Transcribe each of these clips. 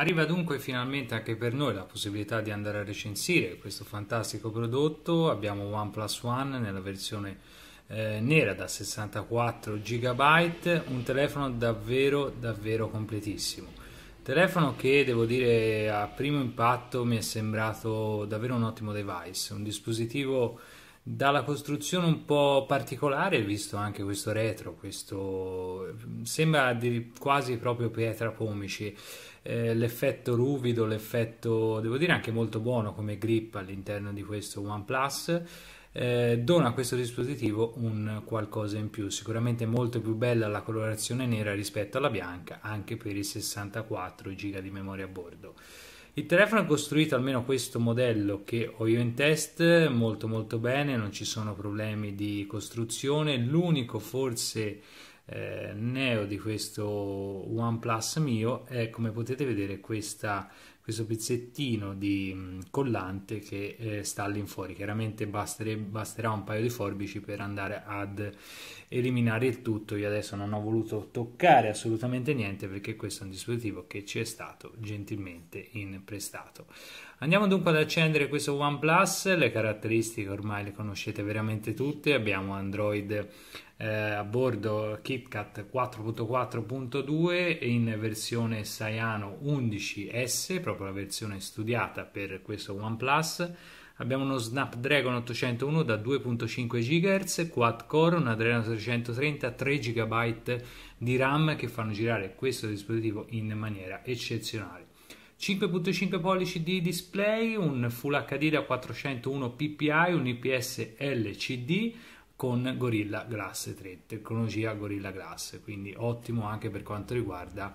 Arriva dunque finalmente anche per noi la possibilità di andare a recensire questo fantastico prodotto, abbiamo OnePlus One nella versione eh, nera da 64 GB, un telefono davvero davvero completissimo. Telefono che devo dire a primo impatto mi è sembrato davvero un ottimo device, un dispositivo dalla costruzione un po' particolare, visto anche questo retro, questo sembra quasi proprio pietra pomici, eh, l'effetto ruvido, l'effetto devo dire anche molto buono come grip all'interno di questo OnePlus. Eh, dona a questo dispositivo un qualcosa in più sicuramente molto più bella la colorazione nera rispetto alla bianca anche per i 64 giga di memoria a bordo il telefono è costruito, almeno questo modello che ho io in test, molto molto bene, non ci sono problemi di costruzione. L'unico forse eh, neo di questo OnePlus mio è, come potete vedere, questa questo pezzettino di mm, collante che eh, sta all'infuori. Chiaramente basterà un paio di forbici per andare ad eliminare il tutto. Io adesso non ho voluto toccare assolutamente niente perché questo è un dispositivo che ci è stato gentilmente in prestato. Andiamo dunque ad accendere questo OnePlus, le caratteristiche ormai le conoscete veramente tutte, abbiamo Android eh, a bordo KitKat 4.4.2 in versione Saiano 11S, proprio la versione studiata per questo OnePlus. Abbiamo uno Snapdragon 801 da 2.5 GHz, quad core, un Adreno 330, 3 GB di RAM che fanno girare questo dispositivo in maniera eccezionale. 5.5 pollici di display, un Full HD da 401 ppi, un IPS LCD, con Gorilla Glass 3, tecnologia Gorilla Glass, quindi ottimo anche per quanto riguarda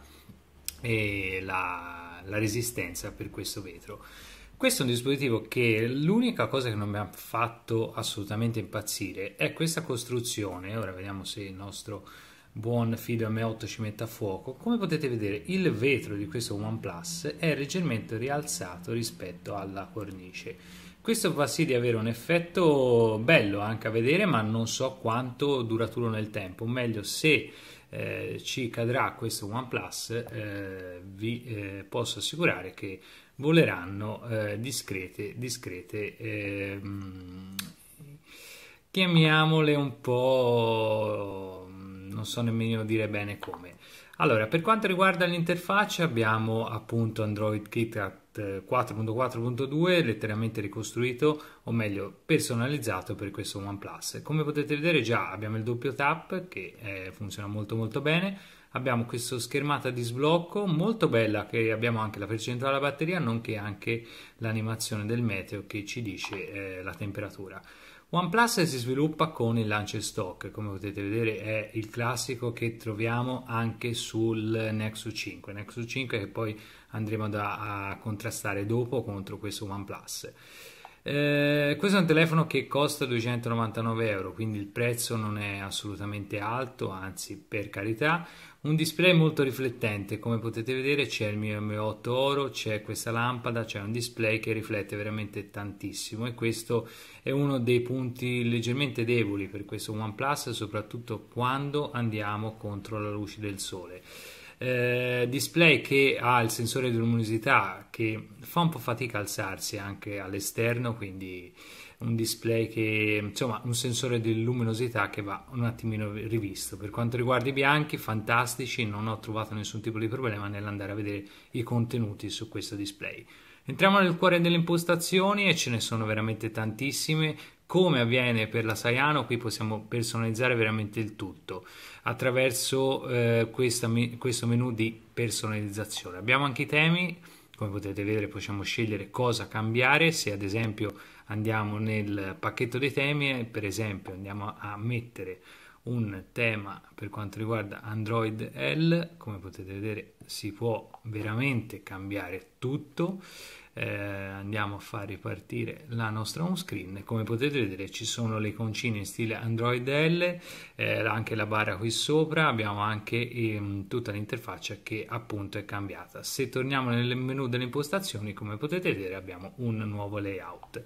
eh, la, la resistenza per questo vetro. Questo è un dispositivo che l'unica cosa che non mi ha fatto assolutamente impazzire è questa costruzione. Ora vediamo se il nostro buon Fido M8 ci mette a fuoco. Come potete vedere, il vetro di questo OnePlus è leggermente rialzato rispetto alla cornice questo fa sì di avere un effetto bello anche a vedere, ma non so quanto duraturo nel tempo. Meglio, se eh, ci cadrà questo OnePlus, eh, vi eh, posso assicurare che voleranno eh, discrete, discrete ehm, chiamiamole un po', non so nemmeno dire bene come. Allora, per quanto riguarda l'interfaccia, abbiamo appunto Android KitKat 4.4.2 letteralmente ricostruito o meglio personalizzato per questo OnePlus come potete vedere già abbiamo il doppio tap che eh, funziona molto molto bene abbiamo questa schermata di sblocco molto bella che abbiamo anche la percentuale della batteria nonché anche l'animazione del meteo che ci dice eh, la temperatura OnePlus si sviluppa con il lancio in stock, come potete vedere è il classico che troviamo anche sul Nexus 5, Nexus 5 che poi andremo da, a contrastare dopo contro questo OnePlus. Eh, questo è un telefono che costa 299 euro, quindi il prezzo non è assolutamente alto, anzi per carità. Un display molto riflettente, come potete vedere c'è il mio M8 Oro, c'è questa lampada, c'è un display che riflette veramente tantissimo e questo è uno dei punti leggermente deboli per questo OnePlus, soprattutto quando andiamo contro la luce del sole eh, display che ha il sensore di luminosità che fa un po' fatica a alzarsi anche all'esterno, quindi un display che insomma un sensore di luminosità che va un attimino rivisto. Per quanto riguarda i bianchi, fantastici, non ho trovato nessun tipo di problema nell'andare a vedere i contenuti su questo display. Entriamo nel cuore delle impostazioni e ce ne sono veramente tantissime, come avviene per la Saiano, qui possiamo personalizzare veramente il tutto attraverso eh, questa, questo menu di personalizzazione. Abbiamo anche i temi, come potete vedere possiamo scegliere cosa cambiare, se ad esempio andiamo nel pacchetto dei temi, eh, per esempio andiamo a mettere un tema per quanto riguarda Android L, come potete vedere si può veramente cambiare tutto. Eh, andiamo a far ripartire la nostra home screen come potete vedere ci sono le concine in stile android l eh, anche la barra qui sopra abbiamo anche eh, tutta l'interfaccia che appunto è cambiata se torniamo nel menu delle impostazioni come potete vedere abbiamo un nuovo layout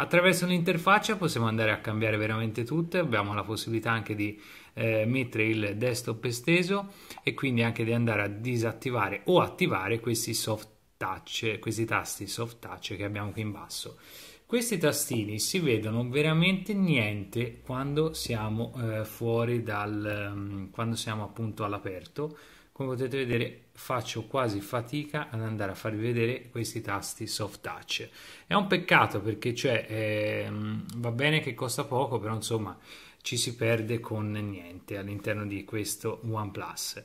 Attraverso un'interfaccia possiamo andare a cambiare veramente tutto, abbiamo la possibilità anche di eh, mettere il desktop esteso e quindi anche di andare a disattivare o attivare questi soft touch, questi tasti soft touch che abbiamo qui in basso. Questi tastini si vedono veramente niente quando siamo eh, fuori dal, ehm, quando siamo appunto all'aperto. Come potete vedere faccio quasi fatica ad andare a farvi vedere questi tasti soft touch. È un peccato perché cioè, eh, va bene che costa poco, però insomma ci si perde con niente all'interno di questo OnePlus.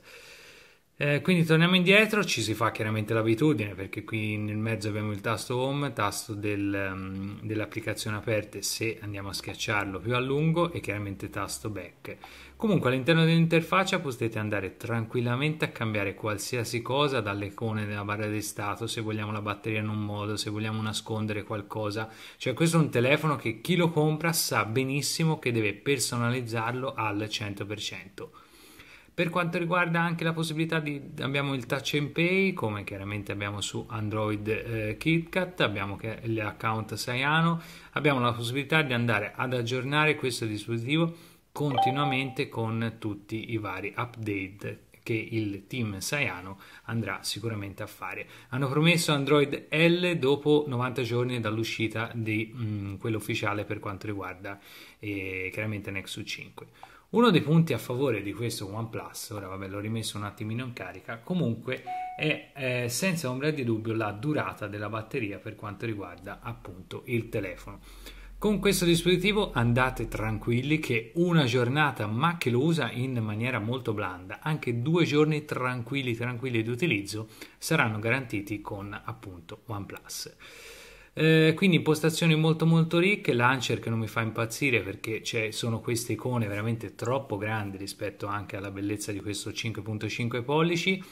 Eh, quindi torniamo indietro, ci si fa chiaramente l'abitudine perché qui nel mezzo abbiamo il tasto home, tasto del, um, dell'applicazione aperta se andiamo a schiacciarlo più a lungo e chiaramente tasto back. Comunque all'interno dell'interfaccia potete andare tranquillamente a cambiare qualsiasi cosa dalle icone della barra di stato, se vogliamo la batteria in un modo, se vogliamo nascondere qualcosa. Cioè questo è un telefono che chi lo compra sa benissimo che deve personalizzarlo al 100%. Per quanto riguarda anche la possibilità di abbiamo il touch and pay come chiaramente abbiamo su Android eh, KitKat, abbiamo l'account Saiano, abbiamo la possibilità di andare ad aggiornare questo dispositivo continuamente con tutti i vari update che il team Saiano andrà sicuramente a fare. Hanno promesso Android L dopo 90 giorni dall'uscita di mh, mm, quello ufficiale per quanto riguarda eh, chiaramente Nexus 5. Uno dei punti a favore di questo OnePlus, ora vabbè l'ho rimesso un attimino in carica, comunque è eh, senza ombra di dubbio la durata della batteria per quanto riguarda appunto il telefono. Con questo dispositivo andate tranquilli che una giornata, ma che lo usa in maniera molto blanda, anche due giorni tranquilli tranquilli di utilizzo saranno garantiti con appunto OnePlus. Eh, quindi impostazioni molto molto ricche, launcher che non mi fa impazzire perché cioè, sono queste icone veramente troppo grandi rispetto anche alla bellezza di questo 5.5 pollici.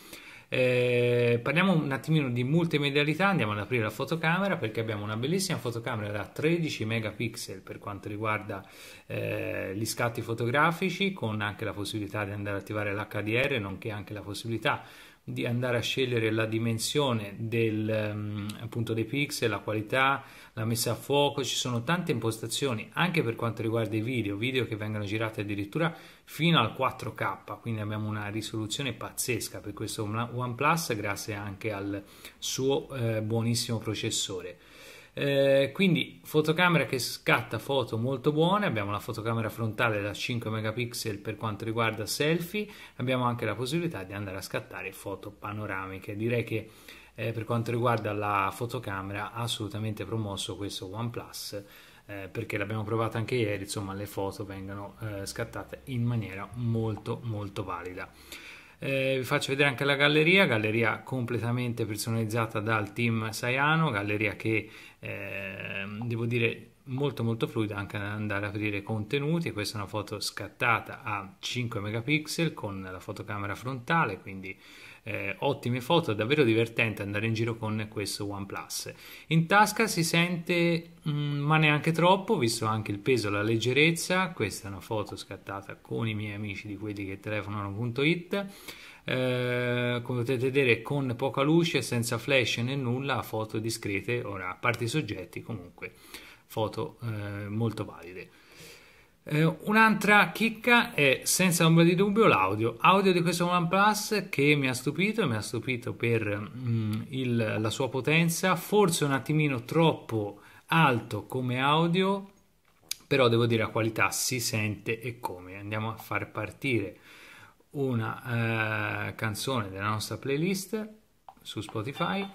Eh, parliamo un attimino di multimedialità, andiamo ad aprire la fotocamera perché abbiamo una bellissima fotocamera da 13 megapixel per quanto riguarda eh, gli scatti fotografici con anche la possibilità di andare ad attivare l'HDR nonché anche la possibilità di andare a scegliere la dimensione del, ehm, appunto, dei pixel, la qualità, la messa a fuoco, ci sono tante impostazioni anche per quanto riguarda i video, video che vengono girati addirittura fino al 4K, quindi abbiamo una risoluzione pazzesca per questo OnePlus grazie anche al suo eh, buonissimo processore. Eh, quindi fotocamera che scatta foto molto buone, abbiamo la fotocamera frontale da 5 megapixel per quanto riguarda selfie, abbiamo anche la possibilità di andare a scattare foto panoramiche. Direi che eh, per quanto riguarda la fotocamera ha assolutamente promosso questo OnePlus eh, perché l'abbiamo provato anche ieri, insomma le foto vengono eh, scattate in maniera molto molto valida. Eh, vi faccio vedere anche la galleria, galleria completamente personalizzata dal team Saiano, galleria che eh, devo dire molto molto fluida anche ad andare a aprire contenuti questa è una foto scattata a 5 megapixel con la fotocamera frontale quindi eh, ottime foto, è davvero divertente andare in giro con questo OnePlus. In tasca si sente, mh, mm, ma neanche troppo, visto anche il peso, e la leggerezza. Questa è una foto scattata con i miei amici di quelli che telefonano.it. Eh, come potete vedere con poca luce, senza flash né nulla, foto discrete, ora a parte i soggetti comunque foto eh, molto valide. Eh, un'altra chicca è senza ombra di dubbio l'audio, audio di questo OnePlus che mi ha stupito, mi ha stupito per mm, il, la sua potenza, forse un attimino troppo alto come audio, però devo dire la qualità si sente e come. Andiamo a far partire una eh, canzone della nostra playlist su Spotify.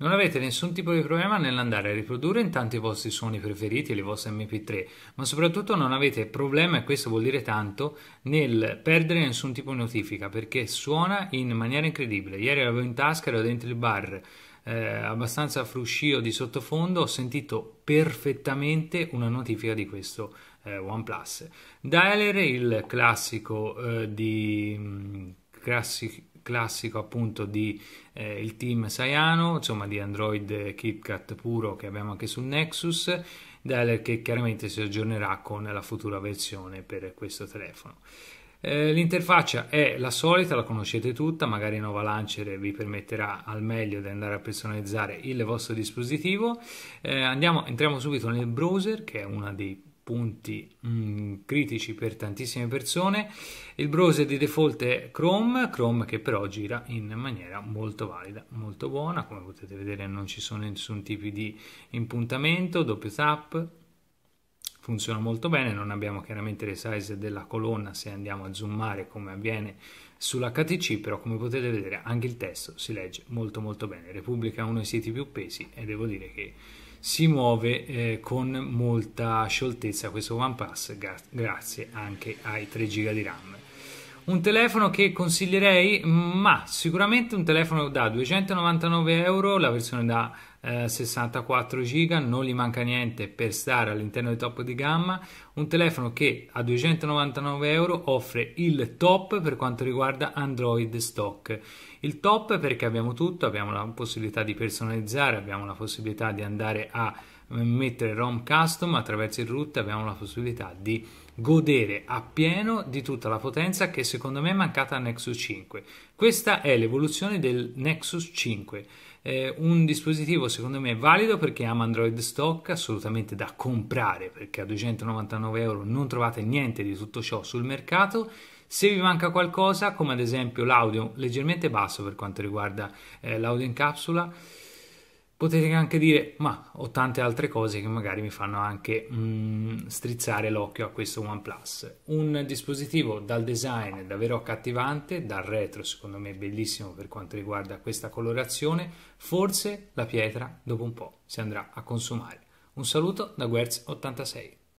Non avete nessun tipo di problema nell'andare a riprodurre intanto i vostri suoni preferiti le vostre MP3, ma soprattutto non avete problema, e questo vuol dire tanto, nel perdere nessun tipo di notifica perché suona in maniera incredibile. Ieri l'avevo in tasca, ero dentro il bar. Eh, abbastanza fruscio di sottofondo ho sentito perfettamente una notifica di questo eh, OnePlus. Dialer, il classico eh, di mm, classico classico appunto di eh, il team Saiano, insomma di Android KitKat puro che abbiamo anche sul Nexus, che chiaramente si aggiornerà con la futura versione per questo telefono. Eh, l'interfaccia è la solita, la conoscete tutta, magari Nova Lancer vi permetterà al meglio di andare a personalizzare il vostro dispositivo. Eh, andiamo, entriamo subito nel browser che è uno dei punti mh, mm, critici per tantissime persone. Il browser di default è Chrome, Chrome che però gira in maniera molto valida, molto buona, come potete vedere non ci sono nessun tipo di impuntamento, doppio tap, funziona molto bene, non abbiamo chiaramente le size della colonna se andiamo a zoomare come avviene sull'HTC, però come potete vedere anche il testo si legge molto molto bene. Repubblica è uno dei siti più pesi e devo dire che si muove eh, con molta scioltezza questo OnePlus gra- grazie anche ai 3 GB di RAM un telefono che consiglierei, ma sicuramente un telefono da 299 euro, la versione da eh, 64 giga, non gli manca niente per stare all'interno del top di gamma. Un telefono che a 299 euro offre il top per quanto riguarda Android stock. Il top perché abbiamo tutto, abbiamo la possibilità di personalizzare, abbiamo la possibilità di andare a mettere ROM custom attraverso il root abbiamo la possibilità di godere appieno di tutta la potenza che secondo me è mancata al Nexus 5. Questa è l'evoluzione del Nexus 5, eh, un dispositivo secondo me valido perché ama Android stock, assolutamente da comprare perché a 299 euro non trovate niente di tutto ciò sul mercato. Se vi manca qualcosa, come ad esempio l'audio leggermente basso per quanto riguarda eh, l'audio in capsula, potete anche dire ma ho tante altre cose che magari mi fanno anche mm, strizzare l'occhio a questo OnePlus un dispositivo dal design davvero accattivante dal retro secondo me bellissimo per quanto riguarda questa colorazione forse la pietra dopo un po' si andrà a consumare un saluto da Guerz 86